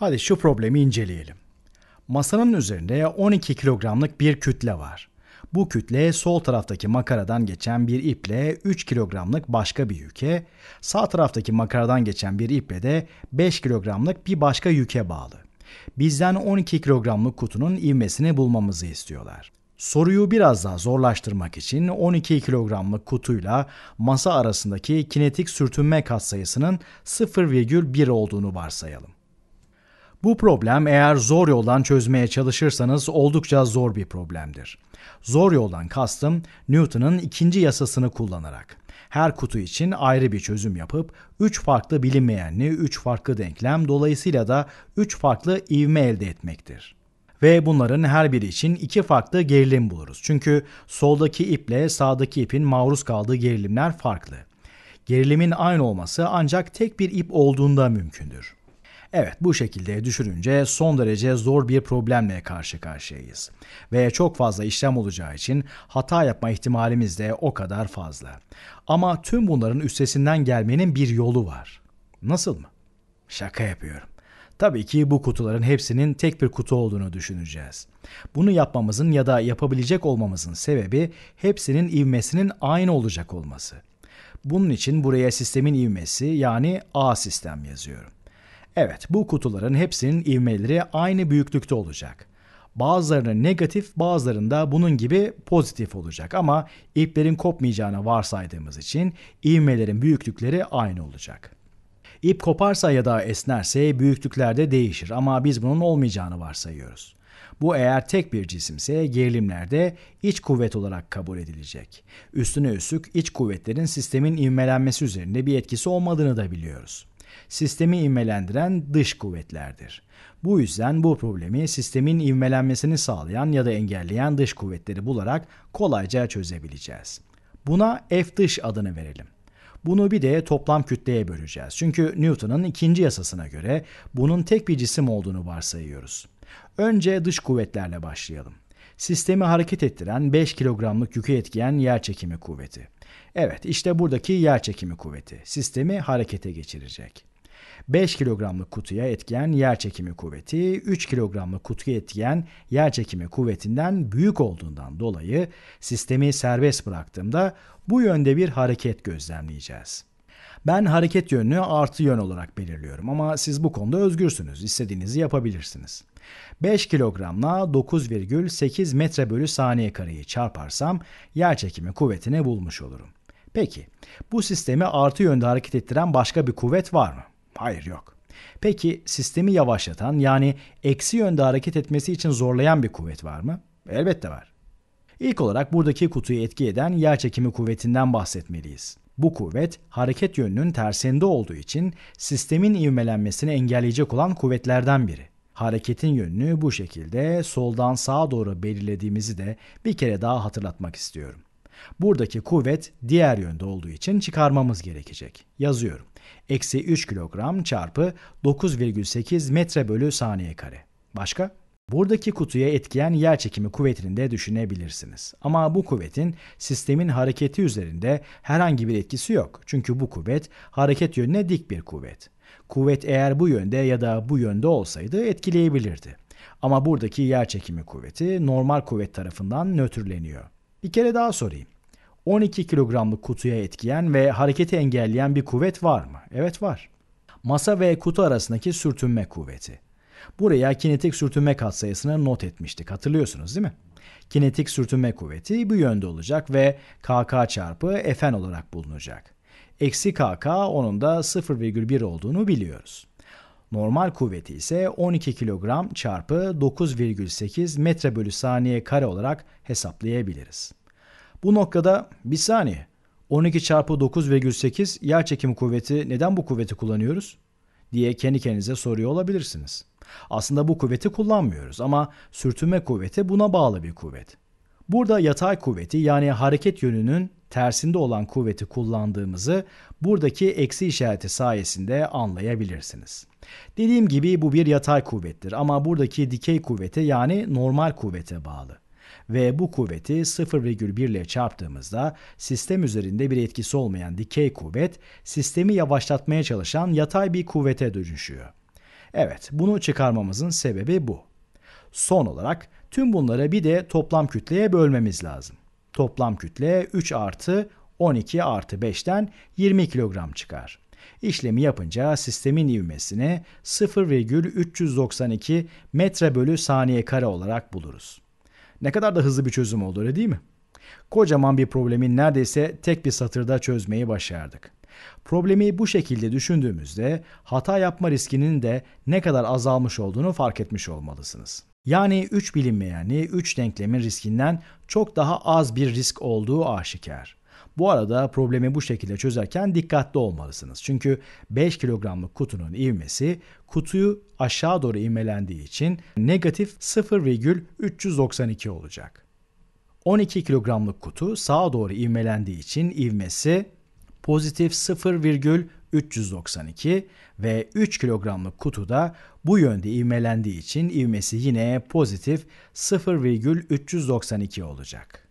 Hadi şu problemi inceleyelim. Masanın üzerinde 12 kilogramlık bir kütle var. Bu kütle sol taraftaki makaradan geçen bir iple 3 kilogramlık başka bir yüke, sağ taraftaki makaradan geçen bir iple de 5 kilogramlık bir başka yüke bağlı. Bizden 12 kilogramlık kutunun ivmesini bulmamızı istiyorlar. Soruyu biraz daha zorlaştırmak için 12 kilogramlık kutuyla masa arasındaki kinetik sürtünme katsayısının 0,1 olduğunu varsayalım. Bu problem eğer zor yoldan çözmeye çalışırsanız oldukça zor bir problemdir. Zor yoldan kastım Newton'un ikinci yasasını kullanarak. Her kutu için ayrı bir çözüm yapıp 3 farklı bilinmeyenli 3 farklı denklem dolayısıyla da 3 farklı ivme elde etmektir ve bunların her biri için iki farklı gerilim buluruz. Çünkü soldaki iple sağdaki ipin maruz kaldığı gerilimler farklı. Gerilimin aynı olması ancak tek bir ip olduğunda mümkündür. Evet bu şekilde düşününce son derece zor bir problemle karşı karşıyayız. Ve çok fazla işlem olacağı için hata yapma ihtimalimiz de o kadar fazla. Ama tüm bunların üstesinden gelmenin bir yolu var. Nasıl mı? Şaka yapıyorum. Tabii ki bu kutuların hepsinin tek bir kutu olduğunu düşüneceğiz. Bunu yapmamızın ya da yapabilecek olmamızın sebebi hepsinin ivmesinin aynı olacak olması. Bunun için buraya sistemin ivmesi yani A sistem yazıyorum. Evet, bu kutuların hepsinin ivmeleri aynı büyüklükte olacak. Bazılarının negatif, bazılarında bunun gibi pozitif olacak ama iplerin kopmayacağını varsaydığımız için ivmelerin büyüklükleri aynı olacak. İp koparsa ya da esnerse büyüklüklerde değişir ama biz bunun olmayacağını varsayıyoruz. Bu eğer tek bir cisimse gerilimlerde iç kuvvet olarak kabul edilecek. Üstüne üstlük iç kuvvetlerin sistemin ivmelenmesi üzerinde bir etkisi olmadığını da biliyoruz sistemi ivmelendiren dış kuvvetlerdir. Bu yüzden bu problemi sistemin ivmelenmesini sağlayan ya da engelleyen dış kuvvetleri bularak kolayca çözebileceğiz. Buna F dış adını verelim. Bunu bir de toplam kütleye böleceğiz. Çünkü Newton'un ikinci yasasına göre bunun tek bir cisim olduğunu varsayıyoruz. Önce dış kuvvetlerle başlayalım. Sistemi hareket ettiren 5 kilogramlık yükü etkiyen yer çekimi kuvveti. Evet işte buradaki yer çekimi kuvveti sistemi harekete geçirecek. 5 kilogramlık kutuya etkiyen yer çekimi kuvveti 3 kilogramlık kutuya etkiyen yer çekimi kuvvetinden büyük olduğundan dolayı sistemi serbest bıraktığımda bu yönde bir hareket gözlemleyeceğiz. Ben hareket yönünü artı yön olarak belirliyorum ama siz bu konuda özgürsünüz. İstediğinizi yapabilirsiniz. 5 kilogramla 9,8 metre bölü saniye kareyi çarparsam yer çekimi kuvvetini bulmuş olurum. Peki bu sistemi artı yönde hareket ettiren başka bir kuvvet var mı? Hayır yok. Peki sistemi yavaşlatan yani eksi yönde hareket etmesi için zorlayan bir kuvvet var mı? Elbette var. İlk olarak buradaki kutuyu etki eden yer çekimi kuvvetinden bahsetmeliyiz. Bu kuvvet hareket yönünün tersinde olduğu için sistemin ivmelenmesini engelleyecek olan kuvvetlerden biri. Hareketin yönünü bu şekilde soldan sağa doğru belirlediğimizi de bir kere daha hatırlatmak istiyorum. Buradaki kuvvet diğer yönde olduğu için çıkarmamız gerekecek. Yazıyorum. Eksi 3 kilogram çarpı 9,8 metre bölü saniye kare. Başka? Buradaki kutuya etkiyen yer çekimi kuvvetini de düşünebilirsiniz. Ama bu kuvvetin sistemin hareketi üzerinde herhangi bir etkisi yok. Çünkü bu kuvvet hareket yönüne dik bir kuvvet. Kuvvet eğer bu yönde ya da bu yönde olsaydı etkileyebilirdi. Ama buradaki yer çekimi kuvveti normal kuvvet tarafından nötrleniyor. Bir kere daha sorayım. 12 kilogramlık kutuya etkiyen ve hareketi engelleyen bir kuvvet var mı? Evet var. Masa ve kutu arasındaki sürtünme kuvveti. Buraya kinetik sürtünme katsayısını not etmiştik. Hatırlıyorsunuz değil mi? Kinetik sürtünme kuvveti bu yönde olacak ve kk çarpı fn olarak bulunacak. Eksi kk onun da 0,1 olduğunu biliyoruz. Normal kuvveti ise 12 kilogram çarpı 9,8 metre bölü saniye kare olarak hesaplayabiliriz. Bu noktada bir saniye. 12 çarpı 9,8 yer çekimi kuvveti neden bu kuvveti kullanıyoruz? diye kendi kendinize soruyor olabilirsiniz. Aslında bu kuvveti kullanmıyoruz ama sürtünme kuvveti buna bağlı bir kuvvet. Burada yatay kuvveti yani hareket yönünün tersinde olan kuvveti kullandığımızı buradaki eksi işareti sayesinde anlayabilirsiniz. Dediğim gibi bu bir yatay kuvvettir ama buradaki dikey kuvvete yani normal kuvvete bağlı. Ve bu kuvveti 0,1 ile çarptığımızda sistem üzerinde bir etkisi olmayan dikey kuvvet sistemi yavaşlatmaya çalışan yatay bir kuvvete dönüşüyor. Evet, bunu çıkarmamızın sebebi bu. Son olarak tüm bunları bir de toplam kütleye bölmemiz lazım. Toplam kütle 3 artı 12 artı 5'ten 20 kilogram çıkar. İşlemi yapınca sistemin ivmesini 0,392 metre bölü saniye kare olarak buluruz. Ne kadar da hızlı bir çözüm oldu öyle değil mi? Kocaman bir problemi neredeyse tek bir satırda çözmeyi başardık. Problemi bu şekilde düşündüğümüzde hata yapma riskinin de ne kadar azalmış olduğunu fark etmiş olmalısınız. Yani 3 bilinmeyeni 3 denklemin riskinden çok daha az bir risk olduğu aşikar. Bu arada problemi bu şekilde çözerken dikkatli olmalısınız. Çünkü 5 kilogramlık kutunun ivmesi kutuyu aşağı doğru ivmelendiği için negatif 0,392 olacak. 12 kilogramlık kutu sağa doğru ivmelendiği için ivmesi pozitif 0,392 ve 3 kilogramlık kutuda bu yönde ivmelendiği için ivmesi yine pozitif 0,392 olacak.